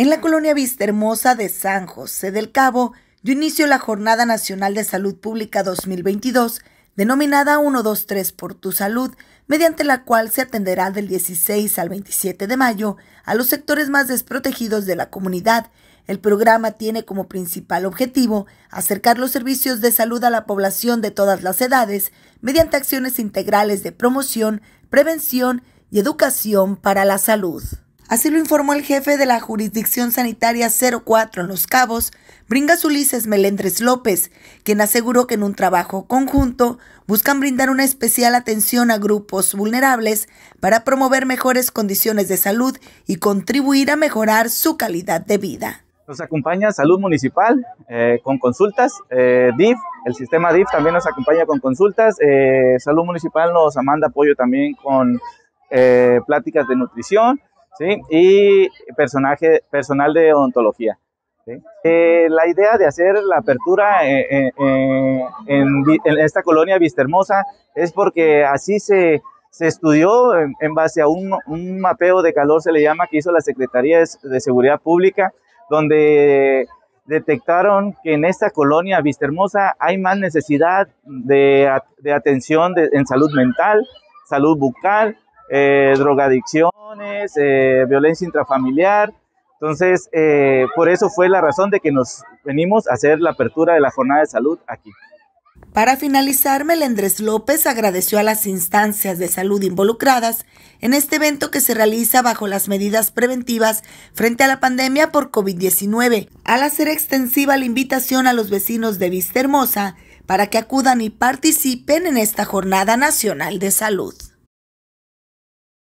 En la colonia Vista Hermosa de San José del Cabo, yo inicio la Jornada Nacional de Salud Pública 2022, denominada 123 por tu salud, mediante la cual se atenderá del 16 al 27 de mayo a los sectores más desprotegidos de la comunidad. El programa tiene como principal objetivo acercar los servicios de salud a la población de todas las edades mediante acciones integrales de promoción, prevención y educación para la salud. Así lo informó el jefe de la Jurisdicción Sanitaria 04 en Los Cabos, Bringas Ulises Melendres López, quien aseguró que en un trabajo conjunto buscan brindar una especial atención a grupos vulnerables para promover mejores condiciones de salud y contribuir a mejorar su calidad de vida. Nos acompaña Salud Municipal eh, con consultas, eh, DIF, el sistema DIF también nos acompaña con consultas, eh, Salud Municipal nos manda apoyo también con pláticas de nutrición, ¿sí? y personaje, personal de odontología. Eh, la idea de hacer la apertura eh, eh, en, esta colonia Vistermosa es porque así se, estudió en, base a un, mapeo de calor, se le llama, que hizo la Secretaría de, Seguridad Pública, donde detectaron que en esta colonia Vistermosa hay más necesidad de, atención en salud mental, salud bucal, eh, drogadicciones, eh, violencia intrafamiliar. Entonces, eh, por eso fue la razón de que nos venimos a hacer la apertura de la jornada de salud aquí. Para finalizar, Melendres López agradeció a las instancias de salud involucradas en este evento que se realiza bajo las medidas preventivas frente a la pandemia por COVID-19, al hacer extensiva la invitación a los vecinos de Vista Hermosa para que acudan y participen en esta Jornada Nacional de Salud.